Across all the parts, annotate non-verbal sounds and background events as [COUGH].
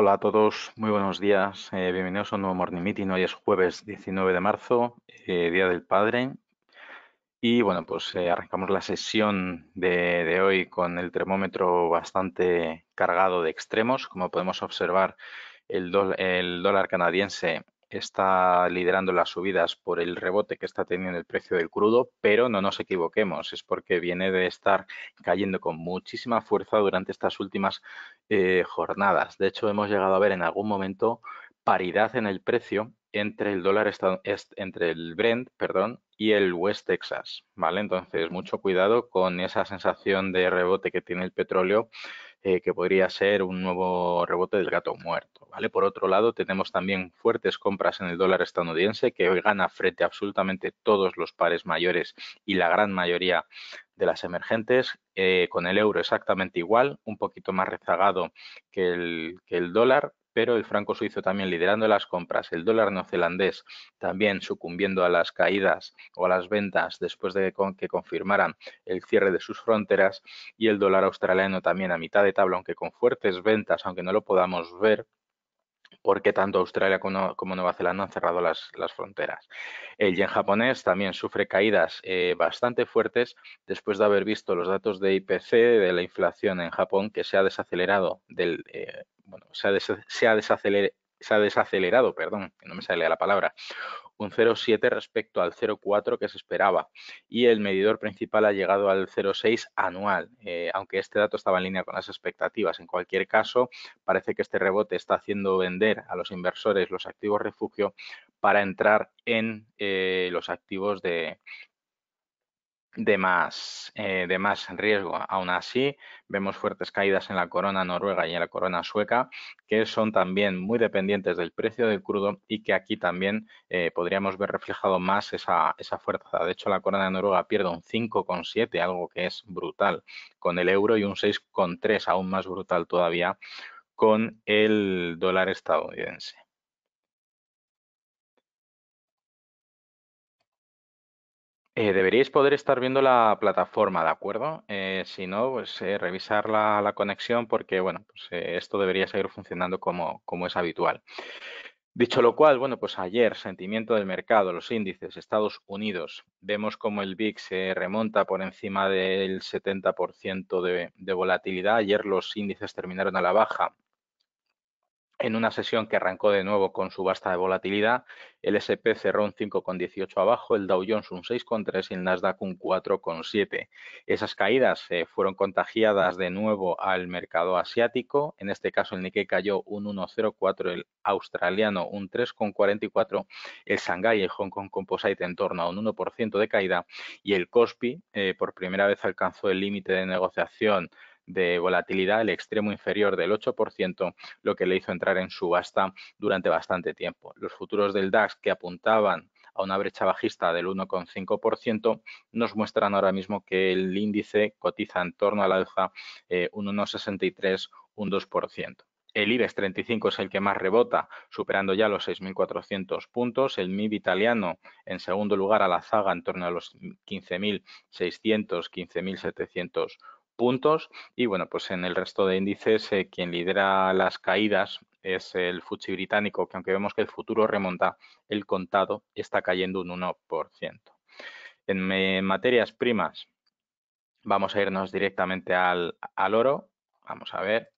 Hola a todos, muy buenos días. Eh, bienvenidos a un nuevo Morning Meeting. Hoy es jueves 19 de marzo, eh, Día del Padre. Y bueno, pues eh, arrancamos la sesión de, hoy con el termómetro bastante cargado de extremos. Como podemos observar, el dólar canadiense está liderando las subidas por el rebote que está teniendo el precio del crudo, pero no nos equivoquemos, es porque viene de estar cayendo con muchísima fuerza durante estas últimas eh, jornadas. De hecho, hemos llegado a ver en algún momento paridad en el precio entre el dólar entre el Brent, perdón, y el West Texas, ¿vale? Entonces, mucho cuidado con esa sensación de rebote que tiene el petróleo eh, que podría ser un nuevo rebote del gato muerto. ¿vale? Por otro lado, tenemos también fuertes compras en el dólar estadounidense, que hoy gana frente a absolutamente todos los pares mayores y la gran mayoría de las emergentes, eh, con el euro exactamente igual, un poquito más rezagado que que el dólar, pero el franco suizo también liderando las compras, el dólar neozelandés también sucumbiendo a las caídas o a las ventas después de que confirmaran el cierre de sus fronteras y el dólar australiano también a mitad de tabla, aunque con fuertes ventas, aunque no lo podamos ver, porque tanto Australia como, Nueva Zelanda han cerrado las, fronteras. El yen japonés también sufre caídas eh, bastante fuertes después de haber visto los datos de IPC de la inflación en Japón que se ha desacelerado del eh, bueno, se ha, desacelerado, perdón, no me sale la palabra, un 0,7 respecto al 0,4 que se esperaba y el medidor principal ha llegado al 0,6 anual, eh, aunque este dato estaba en línea con las expectativas. En cualquier caso, parece que este rebote está haciendo vender a los inversores los activos refugio para entrar en eh, los activos de, eh, de más, riesgo. Aún así, vemos fuertes caídas en la corona noruega y en la corona sueca, que son también muy dependientes del precio del crudo y que aquí también eh, podríamos ver reflejado más esa, esa, fuerza. De hecho, la corona noruega pierde un 5,7, algo que es brutal, con el euro y un 6,3, aún más brutal todavía, con el dólar estadounidense. Eh, deberíais poder estar viendo la plataforma, ¿de acuerdo? Eh, si no, pues eh, revisar la, conexión porque, bueno, pues, esto debería seguir funcionando como, como es habitual. Dicho lo cual, bueno, pues ayer, sentimiento del mercado, los índices, Estados Unidos, vemos como el VIX se remonta por encima del 70% de, de volatilidad. Ayer los índices terminaron a la baja en una sesión que arrancó de nuevo con subasta de volatilidad, el SP cerró un 5,18 abajo, el Dow Jones un 6,3 y el Nasdaq un 4,7. Esas caídas eh, fueron contagiadas de nuevo al mercado asiático. En este caso, el Nikkei cayó un 1,04, el australiano un 3,44, el Shanghai y Hong Kong Composite en torno a un 1% de caída y el COSPI eh, por primera vez alcanzó el límite de negociación de volatilidad el extremo inferior del 8%, lo que le hizo entrar en subasta durante bastante tiempo. Los futuros del DAX que apuntaban a una brecha bajista del 1,5%, nos muestran ahora mismo que el índice cotiza en torno al alza eh, un 1,63, un 2%. El IBEX 35 es el que más rebota, superando ya los 6.400 puntos. El MIB italiano en segundo lugar a la zaga en torno a los 15.600, 15.700 puntos y bueno, pues en el resto de índices eh, quien lidera las caídas es el fuchi británico, que aunque vemos que el futuro remonta, el contado está cayendo un 1%. En materias primas vamos a irnos directamente al, al oro. Vamos a ver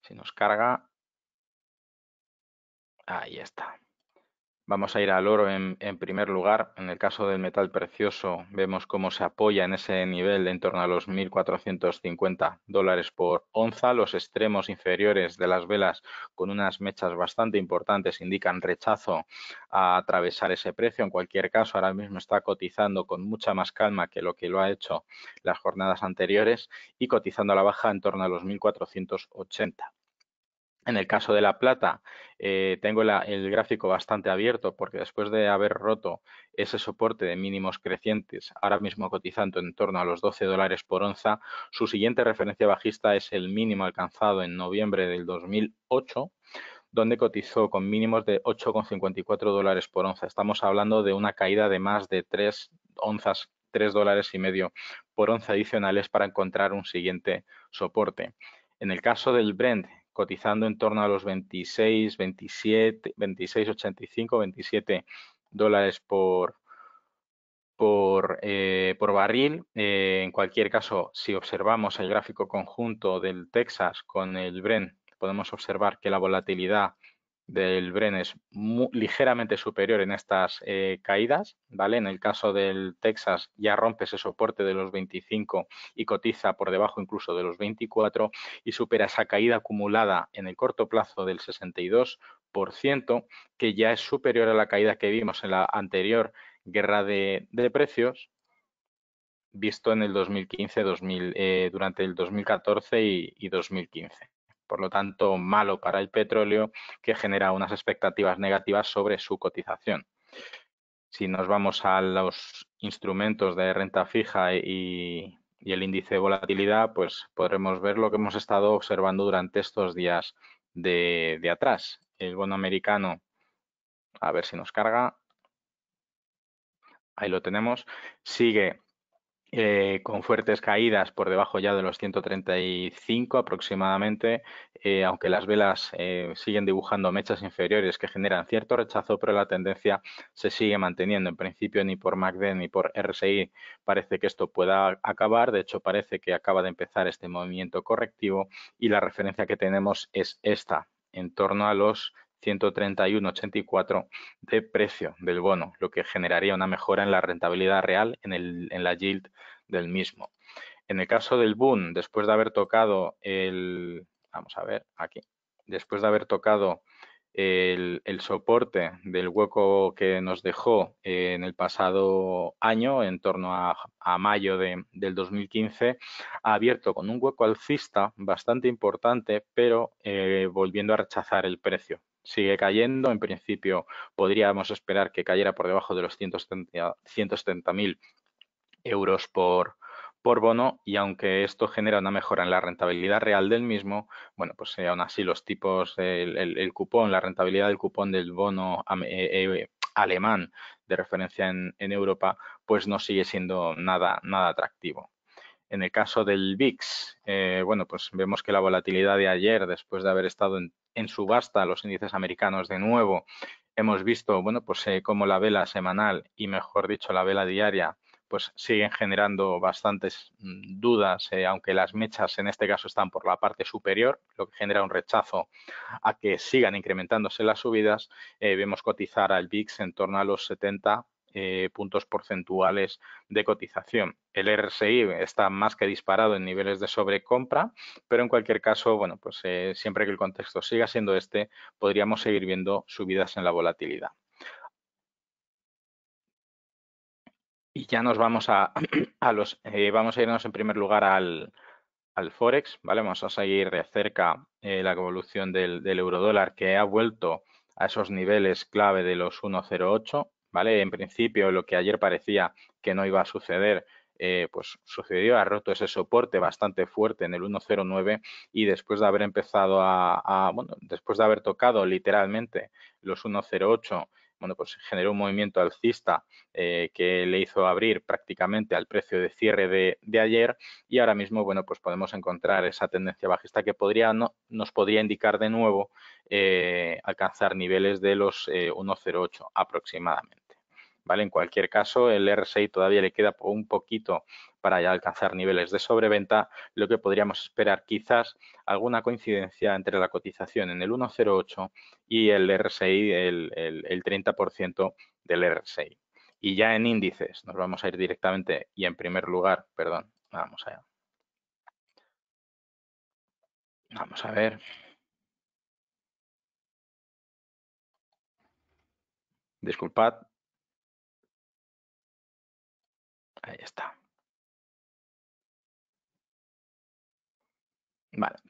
si nos carga. Ahí está. Vamos a ir al oro en, primer lugar. En el caso del metal precioso, vemos cómo se apoya en ese nivel de en torno a los 1.450 dólares por onza. Los extremos inferiores de las velas con unas mechas bastante importantes indican rechazo a atravesar ese precio. En cualquier caso, ahora mismo está cotizando con mucha más calma que lo que lo ha hecho las jornadas anteriores y cotizando a la baja en torno a los 1.480. En el caso de la plata, eh, tengo el gráfico bastante abierto porque después de haber roto ese soporte de mínimos crecientes, ahora mismo cotizando en torno a los 12 dólares por onza, su siguiente referencia bajista es el mínimo alcanzado en noviembre del 2008, donde cotizó con mínimos de 8,54 dólares por onza. Estamos hablando de una caída de más de 3 onzas, 3 dólares y medio por onza adicionales para encontrar un siguiente soporte. En el caso del Brent cotizando en torno a los 26, 27, 85, 27 dólares por, por, eh, por barril. Eh, en cualquier caso, si observamos el gráfico conjunto del Texas con el Brent, podemos observar que la volatilidad del Bren es ligeramente superior en estas eh, caídas, ¿vale? En el caso del Texas ya rompe ese soporte de los 25 y cotiza por debajo incluso de los 24 y supera esa caída acumulada en el corto plazo del 62%, que ya es superior a la caída que vimos en la anterior guerra de, precios, visto en el 2015, 2000, eh, durante el 2014 y, y 2015 por lo tanto malo para el petróleo, que genera unas expectativas negativas sobre su cotización. Si nos vamos a los instrumentos de renta fija y, el índice de volatilidad, pues podremos ver lo que hemos estado observando durante estos días de, de atrás. El bono americano, a ver si nos carga, ahí lo tenemos, sigue eh, con fuertes caídas por debajo ya de los 135 aproximadamente, eh, aunque las velas eh, siguen dibujando mechas inferiores que generan cierto rechazo, pero la tendencia se sigue manteniendo. En principio, ni por MACD ni por RSI parece que esto pueda acabar. De hecho, parece que acaba de empezar este movimiento correctivo y la referencia que tenemos es esta, en torno a los 131,84 de precio del bono, lo que generaría una mejora en la rentabilidad real en, la yield del mismo. En el caso del boom, después de haber tocado el, vamos a ver aquí, después de haber tocado el, soporte del hueco que nos dejó eh, en el pasado año, en torno a, mayo de, del 2015, ha abierto con un hueco alcista bastante importante, pero eh, volviendo a rechazar el precio sigue cayendo. En principio podríamos esperar que cayera por debajo de los 170.000 euros por, por bono y aunque esto genera una mejora en la rentabilidad real del mismo, bueno, pues eh, aún así los tipos, el, el, cupón, la rentabilidad del cupón del bono eh, eh, alemán de referencia en, Europa, pues no sigue siendo nada, nada atractivo. En el caso del VIX, bueno, pues vemos que la volatilidad de ayer, después de haber estado en en subasta los índices americanos de nuevo. Hemos visto, bueno, pues eh, como la vela semanal y mejor dicho la vela diaria, pues siguen generando bastantes mm, dudas, eh, aunque las mechas en este caso están por la parte superior, lo que genera un rechazo a que sigan incrementándose las subidas. Eh, vemos cotizar al VIX en torno a los 70 eh, puntos porcentuales de cotización. El RSI está más que disparado en niveles de sobrecompra, pero en cualquier caso, bueno, pues eh, siempre que el contexto siga siendo este, podríamos seguir viendo subidas en la volatilidad. Y ya nos vamos a, [CLEARS THROAT] los, eh, vamos a irnos en primer lugar al, Forex, ¿vale? Vamos a seguir de cerca la evolución del, del que ha vuelto a esos niveles clave de los 1,08 ¿vale? En principio, lo que ayer parecía que no iba a suceder, eh, pues sucedió, ha roto ese soporte bastante fuerte en el 109 y después de haber empezado a, a bueno, después de haber tocado literalmente los 108 bueno, pues generó un movimiento alcista eh, que le hizo abrir prácticamente al precio de cierre de, de, ayer y ahora mismo, bueno, pues podemos encontrar esa tendencia bajista que podría, nos podría indicar de nuevo eh, alcanzar niveles de los 1,08 eh, aproximadamente. ¿Vale? En cualquier caso, el RSI todavía le queda un poquito para ya alcanzar niveles de sobreventa, lo que podríamos esperar quizás alguna coincidencia entre la cotización en el 1,08 y el RSI, el, el, el 30% del RSI. Y ya en índices, nos vamos a ir directamente y en primer lugar, perdón, vamos allá. Vamos a ver. Disculpad. Ahí está.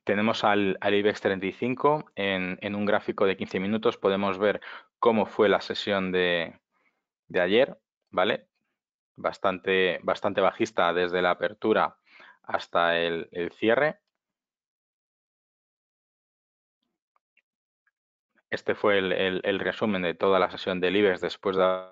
tenemos al, IBEX 35. En, en, un gráfico de 15 minutos podemos ver cómo fue la sesión de, de ayer, ¿vale? Bastante, bastante bajista desde la apertura hasta el, cierre. Este fue el, resumen de toda la sesión del IBEX después de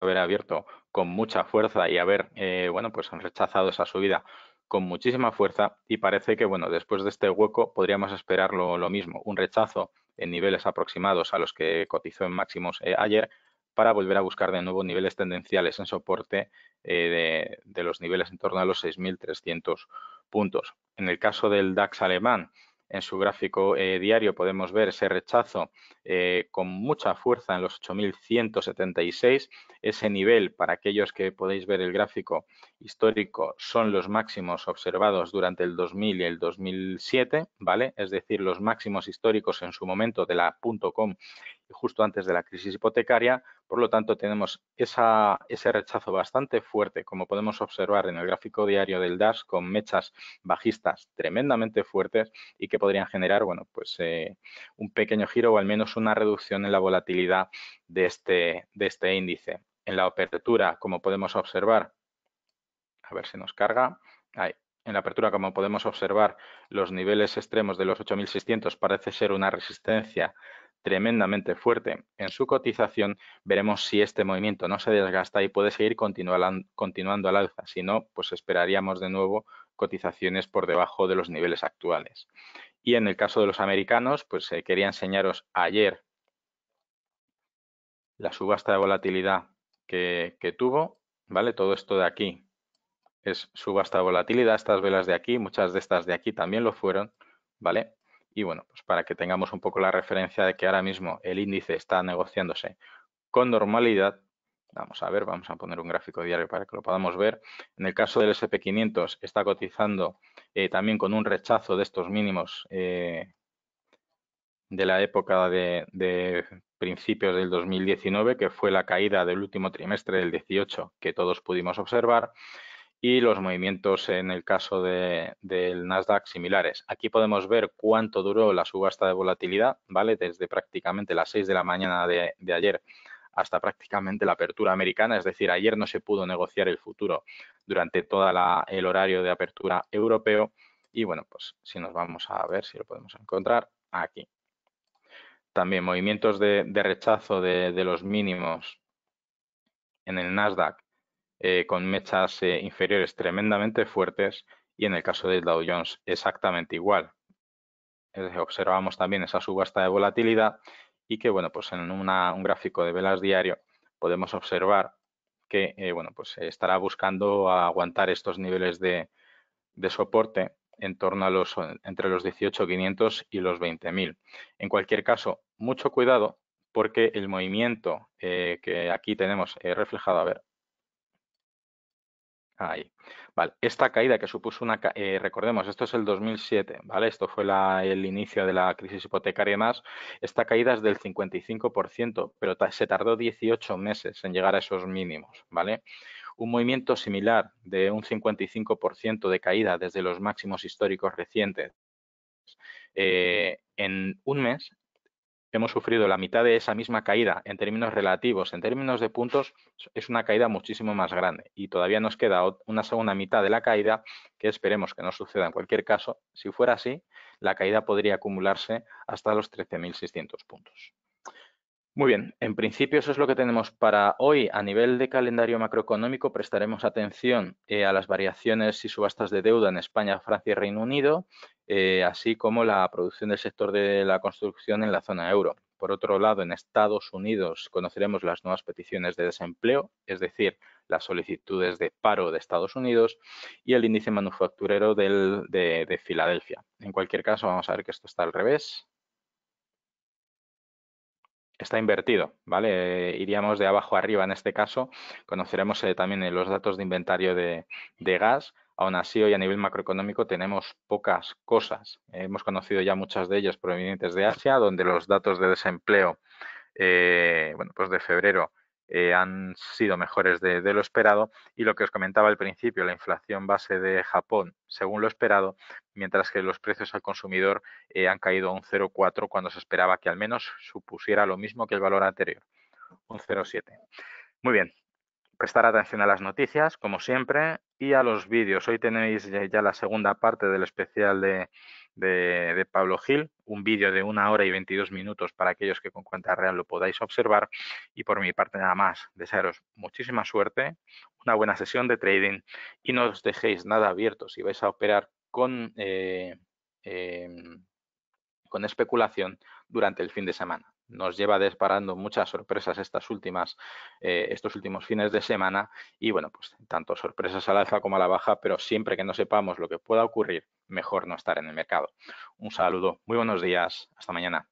haber abierto con mucha fuerza y haber, eh, bueno, pues rechazado esa subida con muchísima fuerza y parece que, bueno, después de este hueco podríamos esperar lo, mismo, un rechazo en niveles aproximados a los que cotizó en máximos eh, ayer para volver a buscar de nuevo niveles tendenciales en soporte eh, de, de, los niveles en torno a los 6.300 puntos. En el caso del DAX alemán, en su gráfico eh, diario podemos ver ese rechazo eh, con mucha fuerza en los 8.176. Ese nivel, para aquellos que podéis ver el gráfico histórico, son los máximos observados durante el 2000 y el 2007, ¿vale? Es decir, los máximos históricos en su momento de la .com justo antes de la crisis hipotecaria. Por lo tanto, tenemos ese rechazo bastante fuerte, como podemos observar en el gráfico diario del DAS, con mechas bajistas tremendamente fuertes y que podrían generar bueno, pues, eh, un pequeño giro o al menos una reducción en la volatilidad de este, de este índice. En la apertura, como podemos observar, a ver si nos carga, en la apertura, como podemos observar, los niveles extremos de los 8.600 parece ser una resistencia tremendamente fuerte en su cotización, veremos si este movimiento no se desgasta y puede seguir continuando al alza. Si no, pues esperaríamos de nuevo cotizaciones por debajo de los niveles actuales. Y en el caso de los americanos, pues eh, quería enseñaros ayer la subasta de volatilidad que, que tuvo, ¿vale? Todo esto de aquí es subasta de volatilidad, estas velas de aquí, muchas de estas de aquí también lo fueron, ¿vale? Y bueno, pues para que tengamos un poco la referencia de que ahora mismo el índice está negociándose con normalidad, vamos a ver, vamos a poner un gráfico diario para que lo podamos ver. En el caso del SP500 está cotizando eh, también con un rechazo de estos mínimos eh, de la época de, de, principios del 2019, que fue la caída del último trimestre del 18 que todos pudimos observar y los movimientos en el caso del Nasdaq similares. Aquí podemos ver cuánto duró la subasta de volatilidad, ¿vale? Desde prácticamente las 6 de la mañana de, ayer hasta prácticamente la apertura americana, es decir, ayer no se pudo negociar el futuro durante todo el horario de apertura europeo y bueno, pues si nos vamos a ver si lo podemos encontrar aquí. También movimientos de, rechazo de, los mínimos en el Nasdaq eh, con mechas eh, inferiores tremendamente fuertes y en el caso de Dow Jones exactamente igual. observamos también esa subasta de volatilidad y que, bueno, pues en un gráfico de velas diario podemos observar que, eh, bueno, pues estará buscando aguantar estos niveles de, soporte en torno a los entre los 18.500 y los 20.000. En cualquier caso, mucho cuidado porque el movimiento que aquí tenemos reflejado, a ver, Ahí. Vale, esta caída que supuso una... Eh, recordemos, esto es el 2007, ¿vale? Esto fue el inicio de la crisis hipotecaria más, Esta caída es del 55%, pero se tardó 18 meses en llegar a esos mínimos, ¿vale? Un movimiento similar de un 55% de caída desde los máximos históricos recientes eh, en un mes hemos sufrido la mitad de esa misma caída en términos relativos, en términos de puntos, es una caída muchísimo más grande y todavía nos queda una segunda mitad de la caída que esperemos que no suceda en cualquier caso. Si fuera así, la caída podría acumularse hasta los 13.600 puntos. Muy bien, en principio eso es lo que tenemos para hoy. A nivel de calendario macroeconómico prestaremos atención eh, a las variaciones y subastas de deuda en España, Francia y Reino Unido, eh, así como la producción del sector de la construcción en la zona euro. Por otro lado, en Estados Unidos conoceremos las nuevas peticiones de desempleo, es decir, las solicitudes de paro de Estados Unidos y el índice manufacturero de Filadelfia. En cualquier caso, vamos a ver que esto está al revés está invertido, ¿vale? Eh, iríamos de abajo arriba en este caso. Conoceremos eh, también eh, los datos de inventario de, gas. Aún así, hoy a nivel macroeconómico tenemos pocas cosas. hemos conocido ya muchas de ellas provenientes de Asia, donde los datos de desempleo, bueno, pues de febrero eh, han sido mejores de, lo esperado y lo que os comentaba al principio, la inflación base de Japón según lo esperado, mientras que los precios al consumidor eh, han caído a un 0,4 cuando se esperaba que al menos supusiera lo mismo que el valor anterior, un 0,7. Muy bien, prestar atención a las noticias, como siempre, y a los vídeos. Hoy tenéis ya la segunda parte del especial de de, Pablo Gil, un vídeo de una hora y 22 minutos para aquellos que con cuenta real lo podáis observar. Y por mi parte nada más, desearos muchísima suerte, una buena sesión de trading y no os dejéis nada abierto si vais a operar con, eh, em, con especulación durante el fin de semana nos lleva disparando muchas sorpresas estas últimas, eh, estos últimos fines de semana y bueno, pues tanto sorpresas al alza como a la baja, pero siempre que no sepamos lo que pueda ocurrir, mejor no estar en el mercado. Un saludo, muy buenos días, hasta mañana.